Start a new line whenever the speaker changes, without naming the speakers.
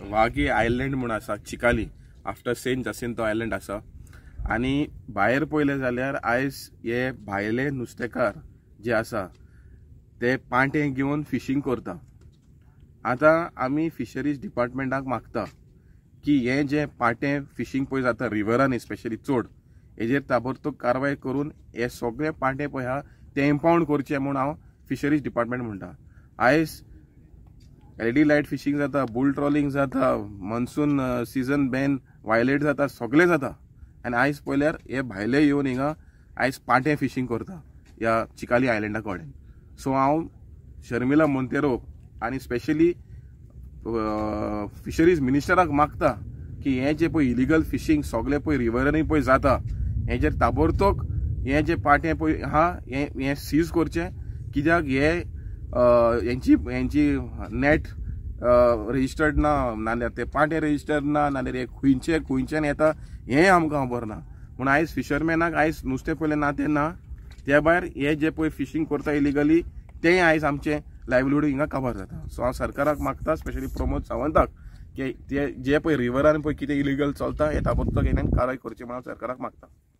वागी island म्हूण आसा चिकाली after Saint जासीन तो आयलंड आसा आणि भायर पळयलें जाल्यार आयज हे भायले नुस्तेकार जे आसा ते पांटे घेवन फिशींग करता आतां आमी फिशरीज डिपार्टमेंटाक मागता की हे जे पांटे फिशींग पळय जाता रिवरान स्पेशली चड हेजेर ताबडतोब कारवाय करून हे सगळे पांटे पळय आहा ते इम्पावंड करचे म्हूण हांव फिशरीज डिपार्टमेंट म्हणटा आयज एलईडी लाईट फिशिंग फिशींग जाता बुल ट्रॉलिंग जाता मॉन्सून सिजन बॅन वायलेट जाता सगळे जाता आनी आयज पळयल्यार हे भायले येवन हिंगा आयज पाटे फिशींग करता या चिकाली आयलंडा कडेन सो हांव शर्मिला मोंतेरो आणि स्पेशली फिशरीज मिनिस्टराक मागता की हें जे पळय इलिगल फिशींग सगळे पळय रिवरांनी पळय जाता हेजेर ताबडतोब हें जें पाटें पळय आहा हें हें सीज करचें कित्याक हे हेंची uh, नेट रजिस्टर्ड ना नाल्यार ते पाटे रजिस्टर्ड ना नाल्यार हे खुंयचे खुंयच्यान येता हें आमकां खबर ना म्हूण आयज फिशरमॅनाक आयज नुस्तें पयलें ना तें ना त्या भायर हे जे पळय फिशींग करता इलिगली ते आयज आमचें लायवलीहूड हिंगा काबार जाता सो हांव सरकाराक मागता स्पेशली प्रमोद सावंताक की ते जे पळय रिवरान पळय कितें इलिगल चलता हे ताबडतोब कारवाय करची म्हणून हांव सरकाराक मागता